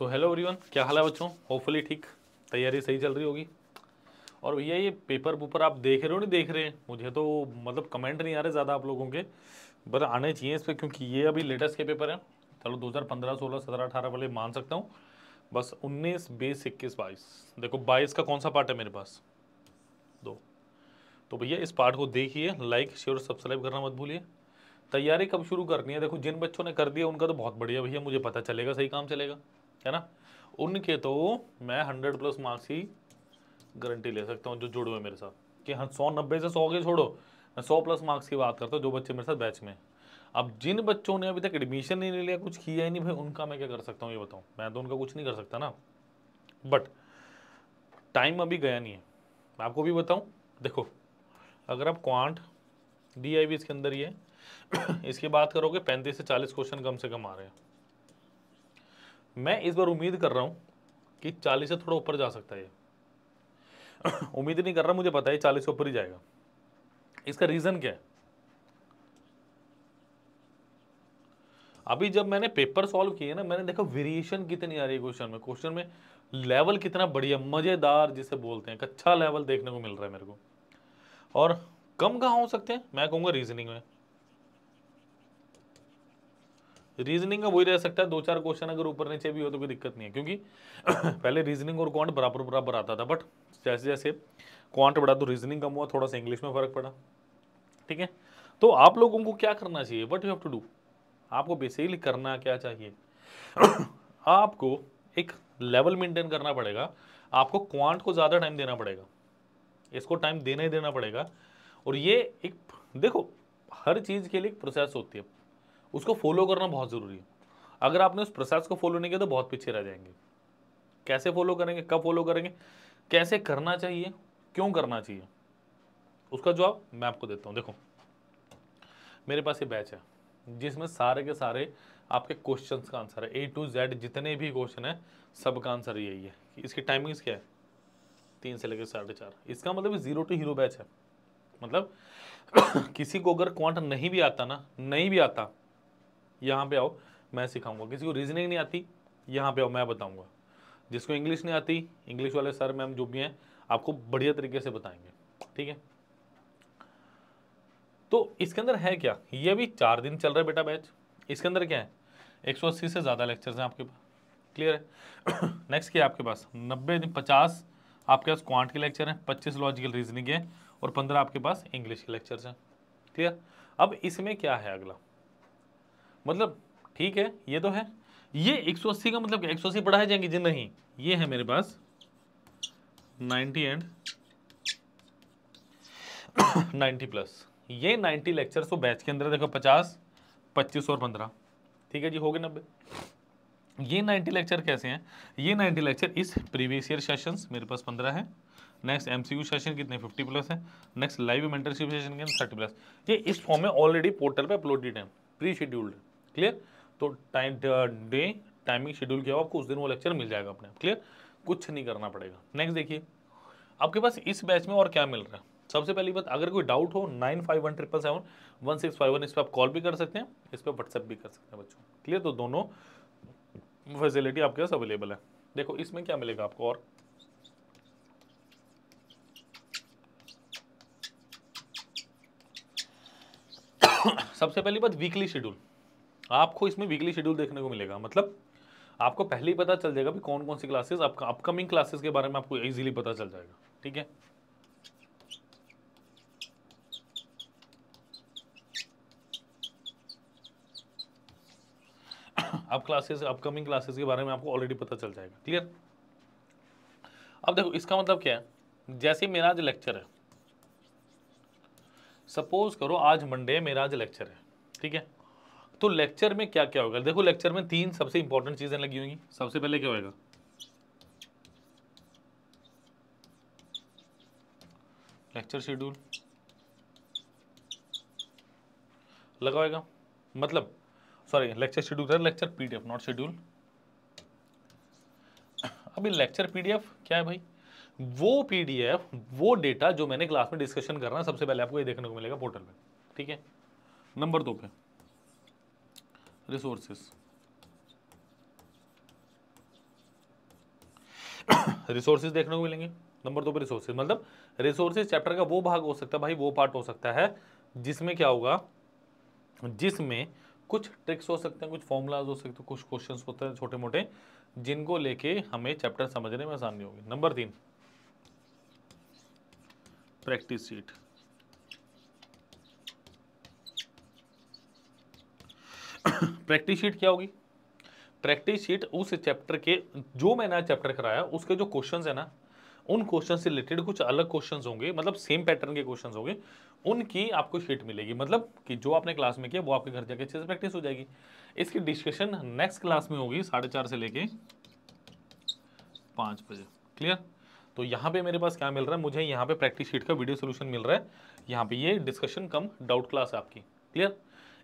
so hello everyone क्या हाल है बच्चों होपफुली ठीक तैयारी सही चल रही होगी और भैया ये पेपर वूपर आप देख रहे हो नहीं देख रहे हैं मुझे तो मतलब कमेंट नहीं आ रहे ज़्यादा आप लोगों के बस आने चाहिए इस पर क्योंकि ये अभी लेटेस्ट के पेपर हैं चलो 2015 16 17 18 वाले मान सकता हूँ बस उन्नीस बीस इक्कीस बाईस देखो बाईस का कौन सा पार्ट है मेरे पास दो तो भैया इस पार्ट को देखिए लाइक शेयर और सब्सक्राइब करना मत भूलिए तैयारी कब शुरू करनी है देखो जिन बच्चों ने कर दिया उनका तो बहुत बढ़िया भैया मुझे पता चलेगा सही काम चलेगा है ना उनके तो मैं हंड्रेड प्लस मार्क्स की गारंटी ले सकता हूँ जो जुड़े हुए मेरे साथ कि हाँ सौ नब्बे से सौ के छोड़ो मैं सौ प्लस मार्क्स की बात करता हूँ जो बच्चे मेरे साथ बैच में अब जिन बच्चों ने अभी तक एडमिशन नहीं ले लिया कुछ किया ही नहीं भाई उनका मैं क्या कर सकता हूँ ये बताऊँ मैं तो उनका कुछ नहीं कर सकता ना बट टाइम अभी गया नहीं है मैं आपको भी बताऊँ देखो अगर आप क्वांट डी आई इसके अंदर ही है इसकी बात करोगे पैंतीस से चालीस क्वेश्चन कम से कम आ रहे हैं मैं इस बार उम्मीद कर रहा हूँ कि चालीस से थोड़ा ऊपर जा सकता है ये उम्मीद नहीं कर रहा मुझे पता है चालीस से ऊपर ही जाएगा इसका रीज़न क्या है अभी जब मैंने पेपर सॉल्व किए ना मैंने देखा वेरिएशन कितनी आ रही है क्वेश्चन में क्वेश्चन में लेवल कितना बढ़िया मज़ेदार जिसे बोलते हैं अच्छा लेवल देखने को मिल रहा है मेरे को और कम कहाँ हो सकते हैं मैं कहूँगा रीजनिंग में रीजनिंग का वही रह सकता है दो चार क्वेश्चन अगर ऊपर नीचे भी हो तो कोई दिक्कत नहीं है क्योंकि पहले रीजनिंग और क्वांट बराबर बराबर आता था बट जैसे जैसे क्वांट बढ़ा तो रीजनिंग कम हुआ थोड़ा सा इंग्लिश में फ़र्क पड़ा ठीक है तो आप लोगों को क्या करना चाहिए what you have to do आपको बेसिकली करना क्या चाहिए आपको एक लेवल मेंटेन करना पड़ेगा आपको क्वांट को ज़्यादा टाइम देना पड़ेगा इसको टाइम देना ही देना पड़ेगा और ये एक देखो हर चीज़ के लिए एक प्रोसेस होती है उसको फॉलो करना बहुत ज़रूरी है अगर आपने उस प्रोसेस को फॉलो नहीं किया तो बहुत पीछे रह जाएंगे कैसे फॉलो करेंगे कब फॉलो करेंगे कैसे करना चाहिए क्यों करना चाहिए उसका जवाब मैं आपको देता हूँ देखो मेरे पास ये बैच है जिसमें सारे के सारे आपके क्वेश्चंस का आंसर है ए टू जेड जितने भी क्वेश्चन है सब का आंसर यही है इसकी टाइमिंग्स क्या है तीन से लेकर साढ़े चार इसका मतलब जीरो टू हीरो बैच है मतलब किसी को अगर क्वांट नहीं भी आता ना नहीं भी आता यहाँ पे आओ मैं सिखाऊंगा किसी को रीजनिंग नहीं आती यहाँ पे आओ मैं बताऊंगा जिसको इंग्लिश नहीं आती इंग्लिश वाले सर मैम जो भी हैं आपको बढ़िया तरीके से बताएंगे ठीक है तो इसके अंदर है क्या ये भी चार दिन चल रहा है बेटा बैच इसके अंदर क्या है एक सौ अस्सी से ज़्यादा लेक्चर्स हैं आपके पास क्लियर है नेक्स्ट क्या आपके पास नब्बे दिन पचास आपके पास क्वांट के लेक्चर हैं पच्चीस लॉजिकल रीजनिंग है और पंद्रह आपके पास इंग्लिश के लेक्चर्स हैं क्लियर अब इसमें क्या है अगला मतलब ठीक है ये तो है ये 180 का मतलब क्या 180 बढ़ाए जाएंगे जी नहीं ये है मेरे पास 90 एंड 90 प्लस ये 90 लेक्चर तो बैच के अंदर देखो 50 25 और 15 ठीक है जी हो गए नब्बे ये 90 लेक्चर कैसे हैं ये 90 लेक्चर इस प्रीवियस ईयर सेशन मेरे पास 15 है नेक्स्ट एमसीयू सेशन कितने 50 प्लस है नेक्स्ट लाइव मेंटरशिप सेशन के 30 प्लस ये इस फॉर्म में ऑलरेडी पोर्टल पे अपलोडेड है प्री शेड्यूल्ड क्लियर तो टाइम डे टाइमिंग शेड्यूल किया आपको उस दिन वो लेक्चर मिल जाएगा अपने आप क्लियर कुछ नहीं करना पड़ेगा नेक्स्ट देखिए आपके पास इस बैच में और क्या मिल रहा है सबसे पहली बात अगर कोई डाउट हो nine five one triple seven one six five one इस पर आप कॉल भी कर सकते हैं इस पर व्हाट्सएप भी कर सकते हैं बच्चों क्लियर तो दोनों फैसिलिटी आपके पास अवेलेबल है देखो इसमें क्या मिलेगा आपको और सबसे पहली बात वीकली शेड्यूल आपको इसमें वीकली शेड्यूल देखने को मिलेगा मतलब आपको पहले ही पता चल जाएगा भी कौन कौन सी क्लासेस आपका अपकमिंग क्लासेस के बारे में आपको इजीली पता चल जाएगा ठीक है अब क्लासेस अपकमिंग क्लासेस के बारे में आपको ऑलरेडी पता चल जाएगा क्लियर अब देखो इसका मतलब क्या है जैसे मेरा आज लेक्चर है सपोज करो आज मंडे मेरा आज लेक्चर है ठीक है तो लेक्चर में क्या क्या होगा देखो लेक्चर में तीन सबसे इंपॉर्टेंट चीज़ें लगी होंगी सबसे पहले क्या होगा लेक्चर शेड्यूल लगाएगा मतलब सॉरी लेक्चर शेड्यूल है लेक्चर पीडीएफ नॉट शेड्यूल अभी लेक्चर पीडीएफ क्या है भाई वो पीडीएफ वो डेटा जो मैंने क्लास में डिस्कशन करना सबसे पहले आपको ये देखने को मिलेगा पोर्टल पे ठीक है नंबर दो पे रिसोर्सेस रिसोर्सेज देखने को मिलेंगे नंबर दो पे रिसोर्सेज मतलब रिसोर्सेज चैप्टर का वो भाग हो सकता है भाई वो पार्ट हो सकता है जिसमें क्या होगा जिसमें कुछ ट्रिक्स हो सकते हैं कुछ फॉर्मूलाज हो सकते हैं कुछ क्वेश्चन होते हैं छोटे मोटे जिनको लेके हमें चैप्टर समझने में आसानी होगी नंबर तीन प्रैक्टिस सीट प्रैक्टिस शीट क्या होगी प्रैक्टिस शीट उस चैप्टर के जो मैंने चैप्टर कराया उसके जो क्वेश्चंस है ना उन क्वेश्चन से रिलेटेड कुछ अलग क्वेश्चंस होंगे मतलब सेम पैटर्न के क्वेश्चंस होंगे उनकी आपको शीट मिलेगी मतलब कि जो आपने क्लास में किया वो आपके घर जाके अच्छे से प्रैक्टिस हो जाएगी इसकी डिस्कशन नेक्स्ट क्लास में होगी साढ़े चार से लेके पाँच बजे क्लियर तो यहाँ पे मेरे पास क्या मिल रहा है मुझे यहाँ पे प्रैक्टिस शीट का वीडियो सोल्यूशन मिल रहा है यहाँ पे ये डिस्कशन कम डाउट क्लास आपकी क्लियर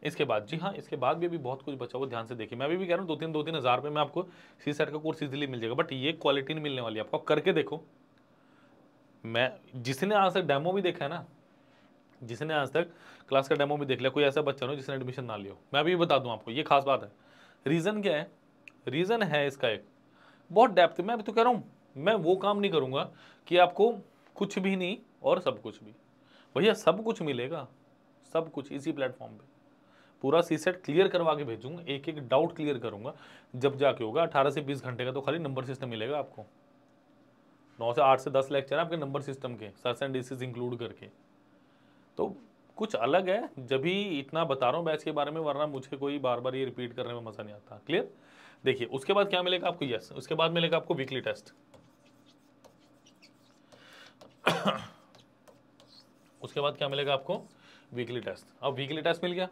इसके बाद जी हाँ इसके बाद भी अभी बहुत कुछ बचा हुआ ध्यान से देखिए मैं अभी भी कह रहा हूँ दो तीन दो तीन हज़ार रुपये में आपको सी सेट का कोर्स इजिली मिल जाएगा बट ये क्वालिटी नहीं मिलने वाली आपको करके देखो मैं जिसने आज तक डेमो भी देखा है ना जिसने आज तक क्लास का डेमो भी देख लिया कोई ऐसा बच्चा हो जिसने एडमिशन ना लिया मैं अभी बता दूँ आपको ये खास बात है रीज़न क्या है रीज़न है इसका एक बहुत डेप्थ मैं अभी तो कह रहा हूँ मैं वो काम नहीं करूँगा कि आपको कुछ भी नहीं और सब कुछ भी भैया सब कुछ मिलेगा सब कुछ इसी प्लेटफॉर्म पे पूरा सी सेट क्लियर करवा के भेजूंगा एक एक डाउट क्लियर करूंगा जब जाके होगा अठारह से बीस घंटे का तो खाली नंबर सिस्टम मिलेगा आपको नौ से आठ से दस लेक्चर आपके नंबर सिस्टम के सर्स एंड डिसीज इंक्लूड करके तो कुछ अलग है जब ही इतना बता रहा हूँ बैच के बारे में वरना मुझे कोई बार बार ये रिपीट करने में मज़ा नहीं आता क्लियर देखिए उसके बाद क्या मिलेगा आपको यस उसके बाद मिलेगा आपको वीकली टेस्ट उसके बाद क्या मिलेगा आपको वीकली टेस्ट अब वीकली टेस्ट मिल गया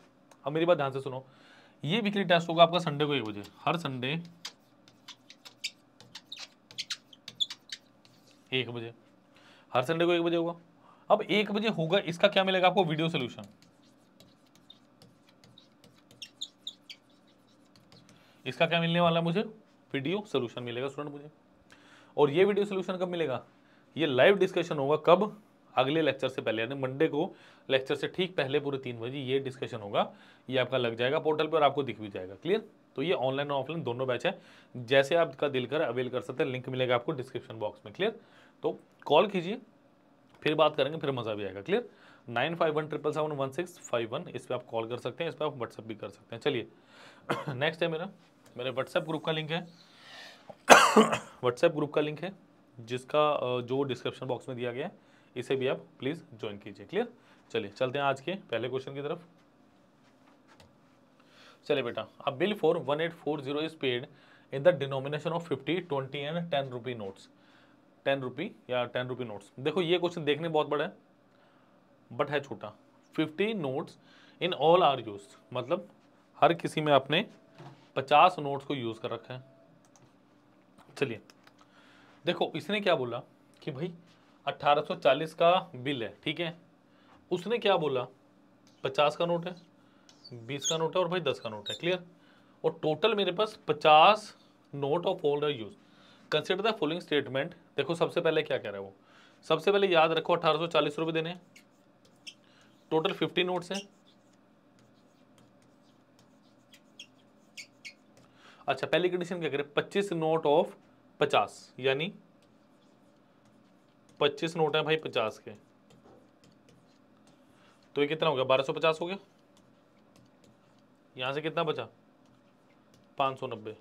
अब मेरी बात ध्यान से सुनो ये वीकली टेस्ट होगा आपका संडे को एक बजे हर संडे एक बजे हर संडे को एक बजे होगा अब एक बजे होगा इसका क्या मिलेगा आपको वीडियो सोल्यूशन इसका क्या मिलने वाला है मुझे वीडियो सोल्यूशन मिलेगा स्टूडेंट मुझे और ये वीडियो सोल्यूशन कब मिलेगा ये लाइव डिस्कशन होगा कब अगले लेक्चर से पहले यानी मंडे को लेक्चर से ठीक पहले पूरे तीन बजे ये डिस्कशन होगा ये आपका लग जाएगा पोर्टल पर आपको दिख भी जाएगा क्लियर तो ये ऑनलाइन और ऑफलाइन दोनों बैच है जैसे आपका दिल कर अवेल कर सकते हैं लिंक मिलेगा आपको डिस्क्रिप्शन बॉक्स में क्लियर तो कॉल कीजिए फिर बात करेंगे फिर मज़ा भी आएगा clear nine five one triple seven one six five one इस पर आप कॉल कर सकते हैं इस पर आप व्हाट्सअप भी कर सकते हैं चलिए नेक्स्ट है मेरा मेरे व्हाट्सएप ग्रुप का लिंक है व्हाट्सएप ग्रुप का लिंक है जिसका जो डिस्क्रिप्शन बॉक्स में दिया गया है इसे भी आप प्लीज़ ज्वाइन कीजिए क्लियर चलिए चलते हैं आज के पहले क्वेश्चन की तरफ चलिए बेटा अब bill for one eight four zero is paid in the denomination of fifty twenty and ten rupee notes ten rupee या टेन रुपी नोट्स देखो ये क्वेश्चन देखने बहुत बड़ा है बट है छोटा fifty notes in all are use मतलब हर किसी में आपने पचास नोट्स को यूज़ कर रखा है चलिए देखो इसने क्या बोला कि भाई 1840 का बिल है ठीक है उसने क्या बोला 50 का नोट है 20 का नोट है और भाई 10 का नोट है क्लियर और टोटल मेरे पास 50 note of old use consider the following statement देखो सबसे पहले क्या कह रहा है वो सबसे पहले याद रखो अठारह सौ चालीस रुपये देने टोटल फिफ्टी नोट्स हैं अच्छा पहली कंडीशन क्या करें पच्चीस नोट ऑफ पचास यानी पच्चीस नोट है भाई पचास के तो ये कितना हो गया बारह सौ पचास हो गया यहाँ से कितना बचा पाँच सौ नब्बे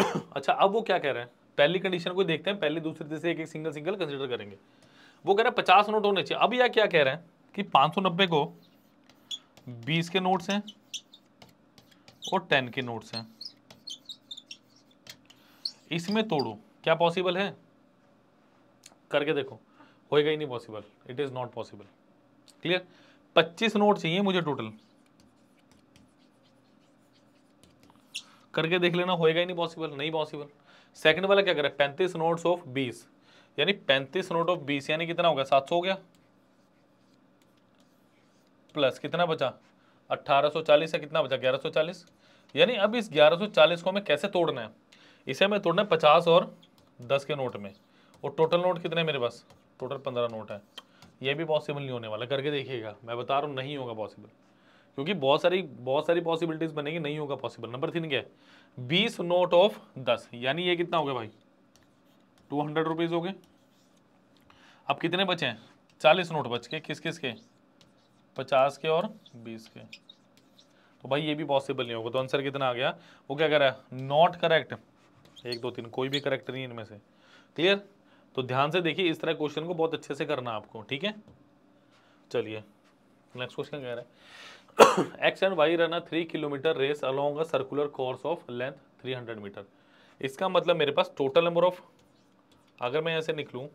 अच्छा अब वो क्या कह रहे हैं पहली कंडीशन को देखते हैं पहले दूसरे से एक एक सिंगल सिंगल कंसिडर करेंगे वो कह रहे हैं पचास नोट होने चाहिए अब यह क्या कह रहे हैं कि पाँच सौ नब्बे को बीस के नोट्स हैं और टेन के नोट्स हैं इसमें तोड़ो क्या पॉसिबल है करके देखो होएगा ही नहीं possible it is not possible clear पच्चीस नोट चाहिए मुझे टोटल करके देख लेना होएगा ही नहीं पॉसिबल नहीं पॉसिबल सेकंड वाला क्या करें पैंतीस नोट्स ऑफ बीस यानी पैंतीस नोट ऑफ बीस यानी कितना हो गया सात सौ हो गया प्लस कितना बचा अट्ठारह सौ चालीस है कितना बचा ग्यारह चालीस यानी अब इस ग्यारह सौ चालीस को हमें कैसे तोड़ना है इसे हमें तोड़ना है पचास और दस के नोट में और टोटल नोट कितने मेरे पास टोटल पंद्रह नोट है ये भी पॉसिबल नहीं होने वाला करके देखिएगा मैं बता रहा हूँ नहीं होगा पॉसिबल क्योंकि बहुत सारी बहुत सारी पॉसिबिलिटीज बनेगी नहीं होगा पॉसिबल नंबर तीन क्या है बीस नोट ऑफ दस यानी ये कितना हो गया भाई टू हंड्रेड रुपीज़ हो गए अब कितने बचे हैं चालीस नोट बच के किस किस के पचास के और बीस के तो भाई ये भी पॉसिबल नहीं होगा तो आंसर कितना आ गया वो क्या कह रहा है नॉट करेक्ट एक दो तीन कोई भी करेक्ट नहीं इनमें से क्लियर तो ध्यान से देखिए इस तरह क्वेश्चन को बहुत अच्छे से करना आपको ठीक है चलिए नेक्स्ट क्वेश्चन कह रहा है X and Y run three kilometre race along circular course of length three hundred metre इसका मतलब मेरे पास टोटल नंबर ऑफ अगर मैं यहाँ से निकलूँ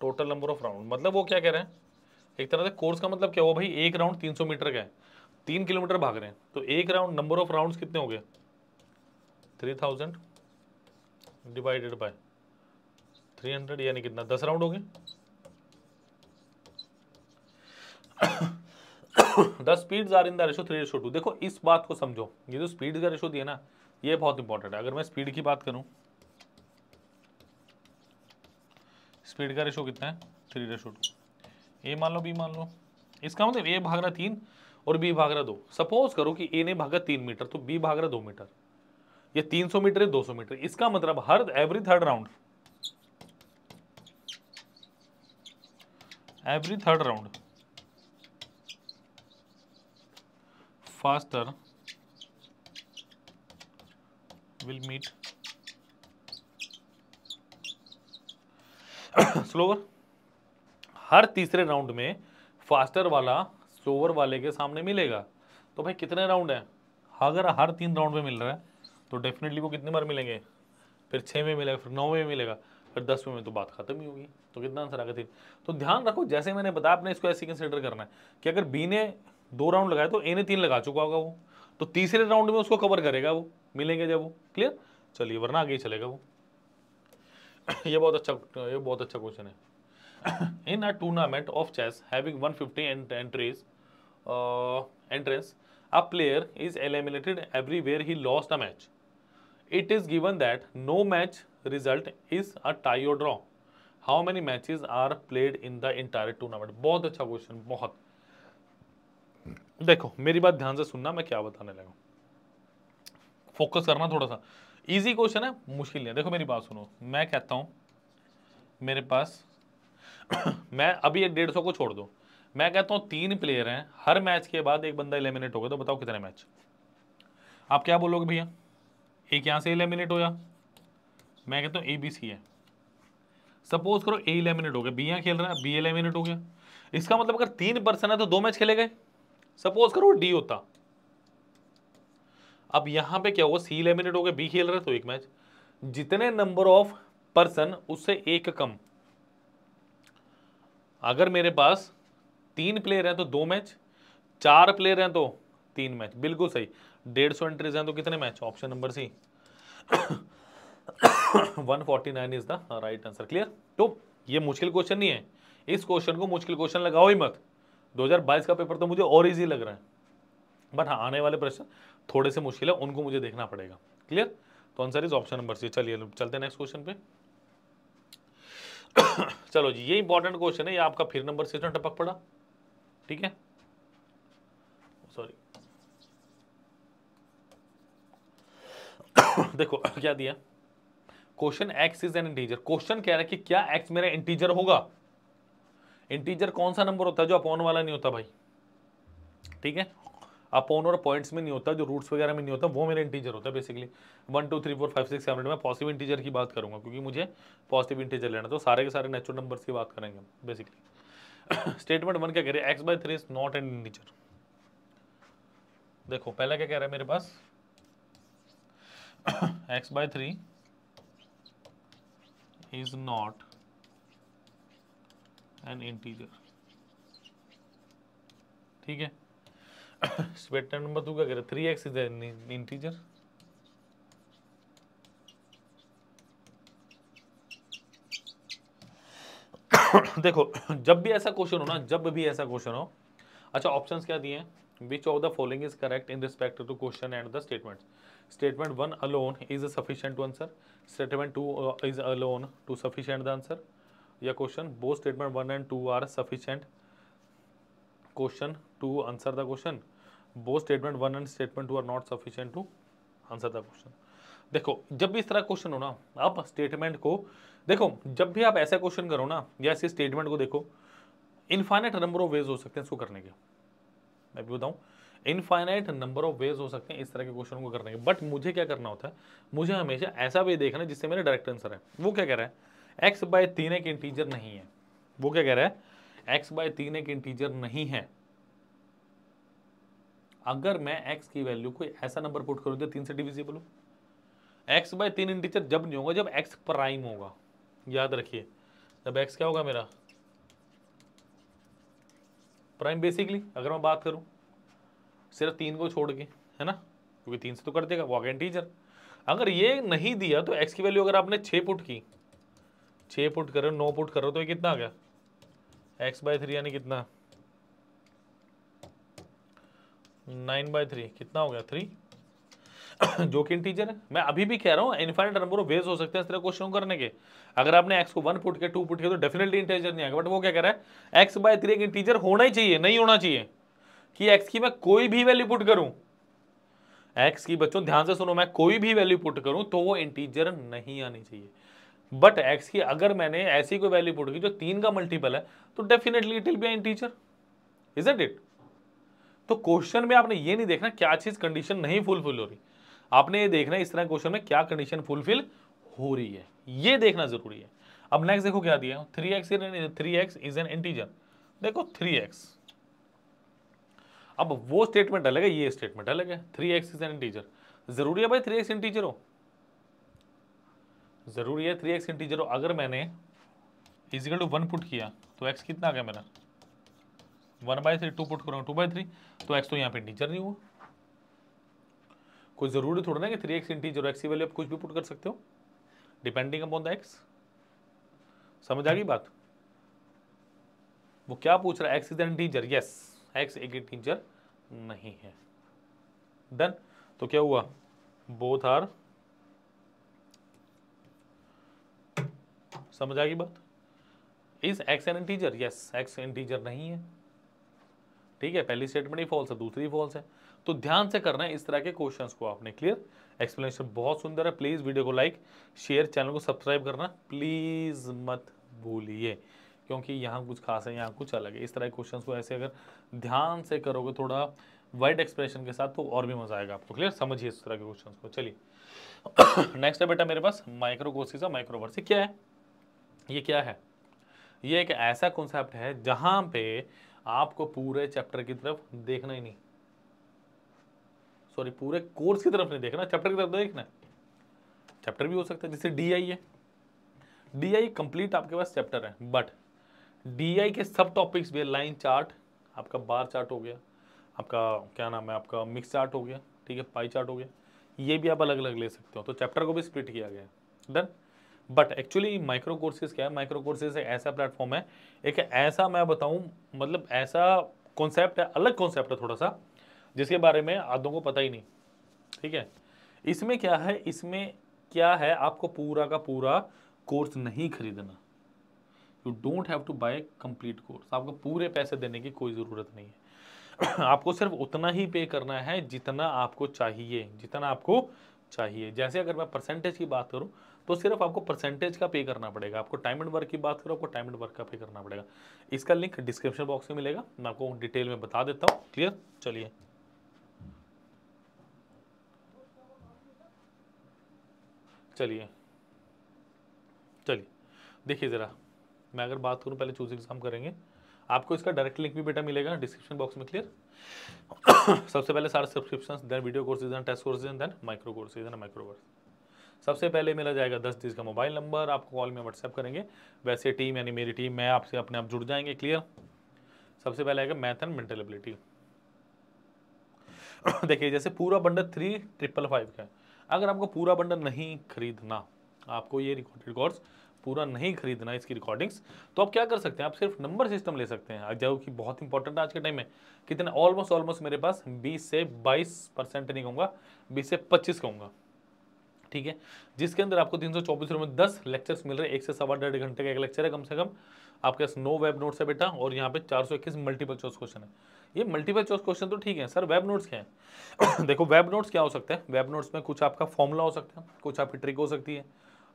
टोटल नंबर ऑफ राउंड मतलब वो क्या कह रहे हैं एक तरह से कोर्स का मतलब क्या हुआ भाई एक राउंड तीन सौ मीटर का है तीन किलोमीटर भाग रहे हैं तो एक राउंड नंबर ऑफ राउंड कितने हो गए three thousand divided by three hundred यानी कितना दस राउंड हो गए दस speed are in the ratio three ratio two देखो इस बात को समझो ये जो स्पीड का रेशो दिया ना ये बहुत इंपॉर्टेंट है अगर मैं स्पीड की बात करूं स्पीड का रेशो कितना है थ्री रेशो टू ए मान लो बी मान लो इसका मतलब ए भाग रहा तीन और बी भाग रहा दो सपोज करो कि ए ने भागा तीन मीटर तो बी भाग रहा दो मीटर ये तीन सौ मीटर है दो सौ मीटर इसका मतलब हर every third round every third round faster will meet slower हर तीसरे राउंड में फास्टर वाला स्लोवर वाले के सामने मिलेगा तो भाई कितने राउंड हैं अगर हर तीन राउंड में मिल रहा है तो डेफिनेटली वो कितनी बार मिलेंगे फिर छः में मिलेगा फिर नौ में मिलेगा फिर दसवें में तो बात खत्म ही होगी तो कितना आंसर आगे तीन तो ध्यान रखो जैसे मैंने बताया आपने इसको ऐसे कंसिडर करना है कि अगर बी ने दो राउंड लगाए तो ए ने तीन लगा चुका होगा वो तो तीसरे राउंड में उसको कवर करेगा वो मिलेंगे जब वो क्लियर चलिए वरना आगे ही चलेगा वो ये बहुत अच्छा ये बहुत अच्छा क्वेश्चन है in a tournament of chess having 150 fifty entries entrance a player is eliminated everywhere he lost a match it is given that no match result is a tie or draw how many matches are played in the entire tournament बहुत अच्छा question बहुत देखो मेरी बात ध्यान से सुनना मैं क्या बताने लगा फोकस करना थोड़ा सा इजी क्वेश्चन है मुश्किल नहीं है देखो मेरी बात सुनो मैं कहता हूँ मेरे पास मैं अभी एक डेढ़ सौ को छोड़ दो मैं कहता हूँ तीन प्लेयर हैं हर मैच के बाद एक बंदा इलेमिनेट होगा तो बताओ कितने मैच आप क्या बोलोगे भैया एक यहाँ से एलिमिनेट होया मैं कहता हूँ ए बी सी है सपोज करो ए एलिमिनेट हो गया बी यहाँ खेल रहा है बी एलेमिनेट हो गया इसका मतलब अगर तीन पर्सन है तो दो मैच खेले गए सपोज करो डी होता अब यहाँ पे क्या होगा सी एलिमिनेट हो गया बी खेल रहा है तो एक मैच जितने नंबर ऑफ पर्सन उससे एक कम अगर मेरे पास तीन प्लेयर हैं तो दो मैच चार प्लेयर हैं तो तीन मैच बिल्कुल सही डेढ़ सौ एंट्रीज हैं तो कितने match option number C 149 forty nine is the right answer clear तो ये मुश्किल क्वेश्चन नहीं है इस क्वेश्चन को मुश्किल क्वेश्चन लगाओ ही मत 2022 का पेपर तो मुझे और इजी लग रहा है बट हाँ आने वाले प्रश्न थोड़े से मुश्किल है उनको मुझे देखना पड़ेगा क्लियर तो answer is option number C चलिए चलते हैं नेक्स्ट क्वेश्चन पे चलो जी ये इंपॉर्टेंट क्वेश्चन है ये आपका फिर नंबर सिक्स टपक पड़ा ठीक है देखो क्या दिया question X is an integer question कह रहा है कि क्या एक्स मेरा इंटीजर होगा इंटीजर कौन सा नंबर होता है जो अपॉन वाला नहीं होता भाई ठीक है अपॉन और पॉइंट्स में नहीं होता जो रूट्स वगैरह में नहीं होता वो मेरा इंटीजर होता है basically one two three four five six seven eight मैं पॉजिटिव इंटीजर की बात करूंगा क्योंकि मुझे पॉजिटिव इंटीजर लेना तो सारे के सारे नेचुरल नंबर्स की बात करेंगे बेसिकली स्टेटमेंट वन क्या कह रहे हैं X by three is not an integer देखो पहला क्या कह रहा है मेरे पास X by three is not an integer ठीक है स्टेटमेंट नंबर टू क्या कह रहा three x is an integer देखो जब भी ऐसा क्वेश्चन हो ना जब भी ऐसा क्वेश्चन हो अच्छा ऑप्शंस क्या दिए हैं which of the following is correct in respect to question and the statement statement one alone is sufficient to answer statement two is alone to sufficient the answer या question both statement one and two are sufficient question to answer the question both statement one and statement two are not sufficient to answer the question देखो जब भी इस तरह question हो ना आप statement को देखो जब भी आप ऐसा क्वेश्चन करो ना या ऐसे स्टेटमेंट को देखो इनफाइनेट नंबर ऑफ वेज हो सकते हैं इसको करने के मैं भी बताऊँ इनफाइनाइट नंबर ऑफ वेज हो सकते हैं इस तरह के क्वेश्चन को करने के बट मुझे क्या करना होता है मुझे हमेशा ऐसा वे देखना है जिससे मेरा डायरेक्ट आंसर है वो क्या कह रहा है एक्स बाय तीन एक इंटीजर नहीं है वो क्या कह रहा है एक्स बाय तीन एक इंटीजर नहीं है अगर मैं एक्स की वैल्यू कोई ऐसा नंबर पुट करूँ जो तीन से डिविजिबल हो एक्स बाय तीन इंटीजर जब नहीं होगा जब एक्स प्राइम होगा याद रखिए जब एक्स क्या होगा मेरा प्राइम बेसिकली अगर मैं बात करूँ सिर्फ तीन को छोड़ के है ना क्योंकि तीन से तो कर देगा वॉक एंड टीचर अगर ये नहीं दिया तो एक्स की वैल्यू अगर आपने छः पुट की छः पुट करो नौ पुट करो तो ये कितना आ गया एक्स बाय थ्री यानी कितना नाइन बाय थ्री कितना हो गया थ्री जो कि इंटीजर है मैं अभी भी कह रहा हूँ इन्फाइनेट नंबर ऑफ वेज हो सकते हैं इस तरह क्वेश्चन करने के अगर आपने एक्स को वन फुट के टू फुट के तो डेफिनेटली इंटीजर नहीं आएगा बट वो क्या कह रहा है एक्स बाय थ्री एक इंटीजर होना ही चाहिए नहीं होना चाहिए कि एक्स की मैं कोई भी वैल्यू पुट करूँ एक्स की बच्चों ध्यान से सुनो मैं कोई भी वैल्यू पुट करूँ तो वो इंटीजर नहीं आनी चाहिए बट एक्स की अगर मैंने ऐसी कोई वैल्यू पुट की जो तीन का मल्टीपल है तो definitely it will be integer is it तो क्वेश्चन में आपने ये नहीं देखना क्या चीज कंडीशन नहीं फुलफिल हो रही आपने ये देखना है इस तरह क्वेश्चन में क्या कंडीशन फुलफिल हो रही है ये देखना जरूरी है अब नेक्स्ट देखो क्या दिया three x three x is an integer देखो थ्री एक्स अब वो स्टेटमेंट अलग है ये स्टेटमेंट अलग है three x is an integer जरूरी है भाई थ्री एक्स इंटीजर हो जरूरी है थ्री एक्स इंटीजर हो अगर मैंने इजिकल टू वन पुट किया तो एक्स कितना आ गया मेरा one by three two put करूँगा टू बाई थ्री तो एक्स तो यहाँ पे इंटीजर नहीं हुआ कोई ज़रूरी थोड़ा ना कि थ्री एक्स इंटीजर एक्स की वैल्यू आप कुछ भी पुट कर सकते हो डिपेंडिंग अपॉन द एक्स समझ आ गई बात वो क्या पूछ रहा है x is an integer yes x एक इंटीजर नहीं है डन तो क्या हुआ बोथ आर समझ आ गई बात is x an integer yes x integer नहीं है ठीक है पहली स्टेटमेंट ही फॉल्स है दूसरी फॉल्स है तो ध्यान से करना है इस तरह के क्वेश्चंस को आपने क्लियर एक्सप्लेनेशन बहुत सुंदर है प्लीज़ वीडियो को लाइक शेयर चैनल को सब्सक्राइब करना प्लीज़ मत भूलिए क्योंकि यहाँ कुछ खास है यहाँ कुछ अलग है इस तरह के क्वेश्चन को ऐसे अगर ध्यान से करोगे थोड़ा वाइड एक्सप्रेशन के साथ तो और भी मजा आएगा आपको क्लियर समझिए इस तरह के क्वेश्चन को चलिए नेक्स्ट है बेटा मेरे पास माइक्रोकोसिस माइक्रोवर्सी क्या है ये क्या है ये एक ऐसा कॉन्सेप्ट है जहां पे आपको पूरे चैप्टर की तरफ देखना ही नहीं सॉरी पूरे कोर्स की तरफ नहीं देखना चैप्टर की तरफ देखना चैप्टर भी हो सकता है जैसे डी आई है डी आई कंप्लीट आपके पास चैप्टर है बट डी आई के सब टॉपिक्स भी लाइन चार्ट आपका बार चार्ट हो गया आपका क्या नाम है आपका मिक्स चार्ट हो गया ठीक है पाई चार्ट हो गया ये भी आप अलग अलग ले सकते हो तो चैप्टर को भी स्प्लिट किया गया done but actually micro courses क्या है माइक्रो कोर्सेज एक ऐसा प्लेटफॉर्म है एक ऐसा मैं बताऊँ मतलब ऐसा कॉन्सेप्ट है अलग कॉन्सेप्ट है थोड़ा सा जिसके बारे में आधों को पता ही नहीं ठीक है इसमें क्या है इसमें क्या है आपको पूरा का पूरा कोर्स नहीं खरीदना you don't have to buy complete course आपको पूरे पैसे देने की कोई ज़रूरत नहीं है आपको सिर्फ उतना ही पे करना है जितना आपको चाहिए जितना आपको चाहिए जैसे अगर मैं परसेंटेज की बात करूं तो सिर्फ आपको परसेंटेज का पे करना पड़ेगा आपको टाइम एंड वर्क की बात करो आपको टाइम एंड वर्क का पे करना पड़ेगा इसका लिंक डिस्क्रिप्शन बॉक्स में मिलेगा मैं आपको डिटेल में बता देता हूँ क्लियर चलिए चलिए चलिए देखिए ज़रा मैं अगर बात करूँ पहले चूज एग्जाम करेंगे आपको इसका डायरेक्ट लिंक भी बेटा मिलेगा डिस्क्रिप्शन बॉक्स में क्लियर सबसे पहले सारे subscription then video courses and test courses then micro courses and micro course सबसे पहले मिला जाएगा दस दिन का मोबाइल नंबर आपको कॉल में व्हाट्सएप करेंगे वैसे टीम यानी मेरी टीम मैं आपसे अपने आप जुड़ जाएंगे क्लियर सबसे पहले आएगा मैथ एंड मेंटल एबिलिटी देखिए जैसे पूरा बंडल थ्री ट्रिपल फाइव का है अगर आपको पूरा बंडल नहीं खरीदना आपको ये रिकॉर्डेड कोर्स पूरा नहीं खरीदना इसकी रिकॉर्डिंग्स तो आप क्या कर सकते हैं आप सिर्फ नंबर सिस्टम ले सकते हैं जो कि बहुत इंपॉर्टेंट है आज के टाइम में कितने ऑलमोस्ट ऑलमोस्ट मेरे पास 20 से 22 परसेंट नहीं कहूँगा 20 से 25 कहूँगा ठीक है जिसके अंदर आपको तीन सौ में दस लेक्चर्स मिल रहे हैं एक से सवा डेढ़ घंटे का एक लेक्चर है कम से कम आपके पास नो वेब नोट्स है बेटा और यहाँ पे चार सौ इक्कीस मल्टीपल चॉइस क्वेश्चन है ये मल्टीपल चॉइस क्वेश्चन तो ठीक है सर वेब नोट्स क्या है देखो वेब नोट्स क्या हो सकते हैं वेब नोट्स में कुछ आपका फॉर्मूला हो सकता है कुछ आपकी ट्रिक हो सकती है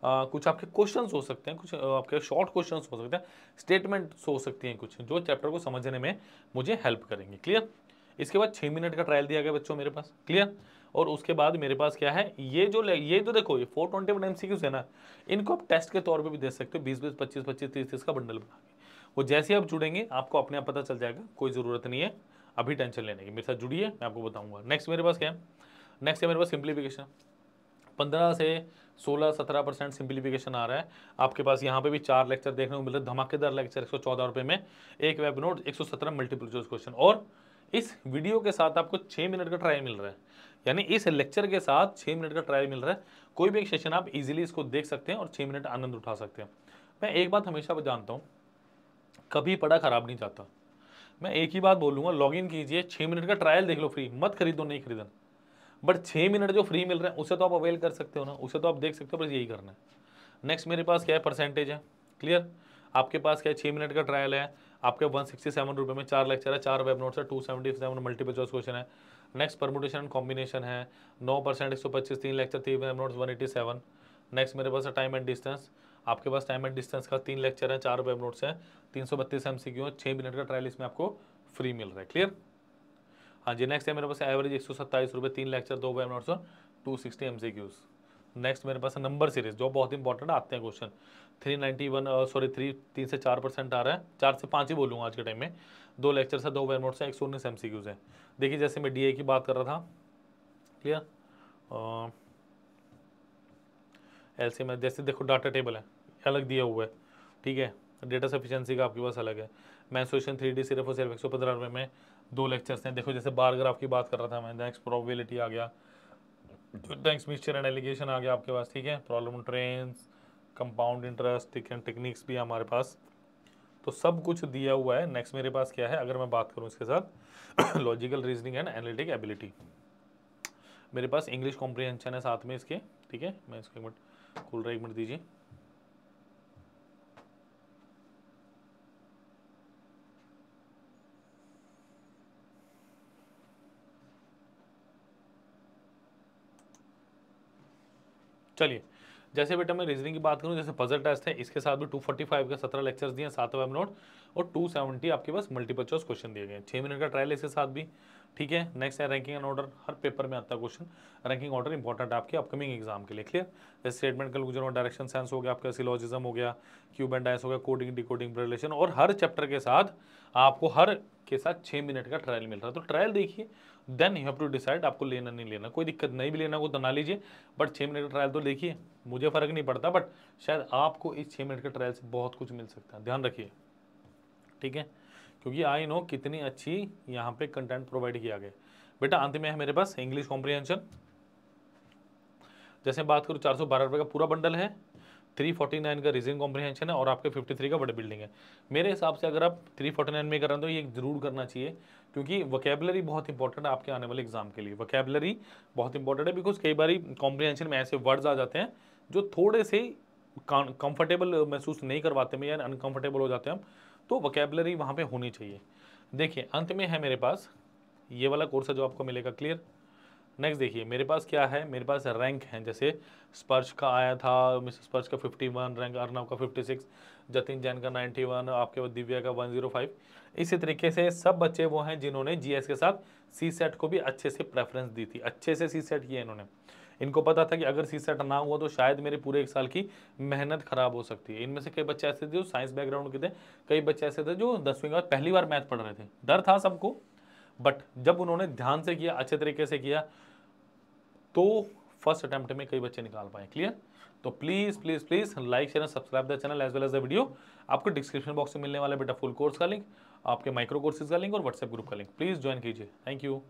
आ, कुछ आपके क्वेश्चंस हो सकते हैं कुछ आपके शॉर्ट क्वेश्चंस हो सकते हैं स्टेटमेंट्स हो सकती हैं कुछ जो चैप्टर को समझने में मुझे हेल्प करेंगे क्लियर इसके बाद छः मिनट का ट्रायल दिया गया बच्चों मेरे पास क्लियर और उसके बाद मेरे पास क्या है ये जो ये जो तो देखो ये फोर ट्वेंटी वन एम है ना इनको आप टेस्ट के तौर पर भी दे सकते हो बीस बीस पच्चीस पच्चीस तीस तीस का बंडल बना के वो जैसे आप जुड़ेंगे आपको अपने आप पता चल जाएगा कोई ज़रूरत नहीं है अभी टेंशन लेने की मेरे साथ जुड़िए मैं आपको बताऊँगा नेक्स्ट मेरे पास क्या है नेक्स्ट है मेरे पास सिंप्लीफिकेशन पंद्रह से सोलह सत्रह परसेंट सिंप्लीफिकेशन आ रहा है आपके पास यहाँ पे भी चार लेक्चर देखने को मिल रहा है धमाकेदार लेक्चर एक सौ चौदह रुपये में एक वेब नोट एक सौ सत्रह मल्टीपल चॉइस क्वेश्चन और इस वीडियो के साथ आपको छः मिनट का ट्रायल मिल रहा है यानी इस लेक्चर के साथ छः मिनट का ट्रायल मिल रहा है कोई भी एक सेशन आप इजिली इसको देख सकते हैं और छः मिनट आनंद उठा सकते हैं मैं एक बात हमेशा जानता हूँ कभी पड़ा ख़राब नहीं जाता मैं एक ही बात बोलूँगा लॉग इन कीजिए छः मिनट का ट्रायल देख लो फ्री मत खरीदो नहीं खरीदना बट छः मिनट जो फ्री मिल रहे हैं उसे तो आप अवेल कर सकते हो ना उसे तो आप देख सकते हो बस यही करना है नेक्स्ट मेरे पास क्या है परसेंटेज है क्लियर आपके पास क्या है छः मिनट का ट्रायल है आपके वन सिक्सटी सेवन रुपये में चार लेक्चर है चार वेब नोट्स है two seventy seven multiple choice question है नेक्स्ट परमोटेशन एंड कॉम्बिनेशन है नौ परसेंट एक सौ पच्चीस तीन लेक्चर तीन web notes one eighty seven next मेरे पास है टाइम एंड डिस्टेंस आपके पास टाइम एंड डिस्टेंस का तीन लेक्चर है चार वेब नोट्स हैं तीन सौ बत्तीस एम सी क्यू छः मिनट का ट्रायल इसमें आपको फ्री मिल रहा है क्लियर हाँ जी नेक्स्ट है मेरे पास एवरेज एक सौ सत्ताईस रुपये तीन लेक्चर दो वेब नोट्स और two sixty M C Qs next मेरे पास नंबर सीरीज जो बहुत इंपॉर्टेंट आते हैं question three ninety one sorry three तीन से चार परसेंट आ रहा है चार से पाँच ही बोलूँगा आज के टाइम में दो लेक्चर से दो वेब नोट्स हैं एक सौ उन्नीस एम सी क्यूज़ हैं देखिए जैसे मैं डी ए की बात कर रहा था क्लियर एल सी में जैसे देखो डाटा टेबल है अलग दिया हुआ है ठीक है डेटा सफिशेंसी का आपके पास अलग है मैंसोशन थ्री डी सिर्फ और सिर्फ एक सौ पंद्रह रुपये में दो लेक्चर्स हैं देखो जैसे बार ग्राफ की बात कर रहा था मैं नेक्स्ट प्रोबेबिलिटी आ गया नेक्स्ट मिक्सचर एंड एलिगेशन आ गया आपके पास ठीक है प्रॉब्लम ट्रेन कंपाउंड इंटरेस्ट है टेक्निक्स भी हमारे पास तो सब कुछ दिया हुआ है नेक्स्ट मेरे पास क्या है अगर मैं बात करूँ इसके साथ logical reasoning and analytic ability मेरे पास इंग्लिश कॉम्प्रिहेंशन है साथ में इसके ठीक है मैं इसको एक मिनट खुल रहा एक मिनट दीजिए चलिए जैसे बेटा मैं रीजनिंग की बात करूँ जैसे पजल टेस्ट है इसके साथ भी 245 के सत्रह लेक्चर्स दिए सात वेब नोट और 270 आपके पास मल्टीपल चॉइस क्वेश्चन दिए गए छः मिनट का ट्रायल इसके साथ भी ठीक है नेक्स्ट है रैंकिंग एंड ऑर्डर हर पेपर में आता है क्वेश्चन रैंकिंग ऑर्डर इंपॉर्टेंट आपके अपकमिंग एग्जाम के लिए क्लियर जैसे स्टेटमेंट का और डायरेक्शन सेंस हो गया आपका सिलोजिज्म हो गया क्यूब एंड डाइस हो गया कोडिंग डिकोडिंग रिलेशन और हर चैप्टर के साथ आपको हर के साथ छः मिनट का ट्रायल मिल रहा है तो ट्रायल देखिए then you have to decide आपको लेना नहीं लेना कोई दिक्कत नहीं भी लेना हो तो ना लीजिए बट छः मिनट का ट्रायल तो देखिए मुझे फ़र्क नहीं पड़ता बट शायद आपको इस छः मिनट के ट्रायल से बहुत कुछ मिल सकता है ध्यान रखिए ठीक है क्योंकि आई नो कितनी अच्छी यहाँ पे कंटेंट प्रोवाइड किया गया बेटा अंत में है मेरे पास इंग्लिश कॉम्प्रीहेंशन जैसे बात करूँ चार सौ बारह रुपये का पूरा बंडल है 349 का रीजन कॉम्प्रीहेंशन है और आपके 53 का बड़े बिल्डिंग है मेरे हिसाब से अगर आप 349 में कर रहे हैं तो ये ज़रूर करना चाहिए क्योंकि वकेबलरी बहुत इंपॉर्टेंट है आपके आने वाले एग्जाम के लिए वकेबलरी बहुत इंपॉर्टेंट है बिकॉज कई बार कॉम्प्रीहेंशन में ऐसे वर्ड्स आ जाते हैं जो थोड़े से कंफर्टेबल महसूस नहीं करवाते में या अनकम्फर्टेबल हो जाते हैं हम तो वकेबलरी वहाँ पर होनी चाहिए देखिए अंत में है मेरे पास ये वाला कोर्स है जो आपको मिलेगा क्लियर नेक्स्ट देखिए मेरे पास क्या है मेरे पास रैंक हैं जैसे स्पर्श का आया था मिस स्पर्श का 51 रैंक अर्नव का 56 जतिन जैन का 91 आपके बाद दिव्या का 105 इसी तरीके से सब बच्चे वो हैं जिन्होंने जीएस के साथ सी सेट को भी अच्छे से प्रेफरेंस दी थी अच्छे से सी सेट किया इन्होंने इनको पता था कि अगर सी सेट ना हुआ तो शायद मेरे पूरे एक साल की मेहनत खराब हो सकती है इनमें से कई बच्चे ऐसे थे जो साइंस बैकग्राउंड के थे कई बच्चे ऐसे थे जो दसवीं के बाद पहली बार मैथ पढ़ रहे थे डर था सबको बट जब उन्होंने ध्यान से किया अच्छे तरीके से किया तो फर्स्ट अटेम्प्ट में कई बच्चे निकाल पाए क्लियर तो please please please like share subscribe the channel as well as the video आपको डिस्क्रिप्शन बॉक्स में मिलने वाला बेटा फुल कोर्स का लिंक आपके माइक्रो कोर्सेज का लिंक और व्हाट्सएप ग्रुप का लिंक प्लीज़ ज्वाइन कीजिए थैंक यू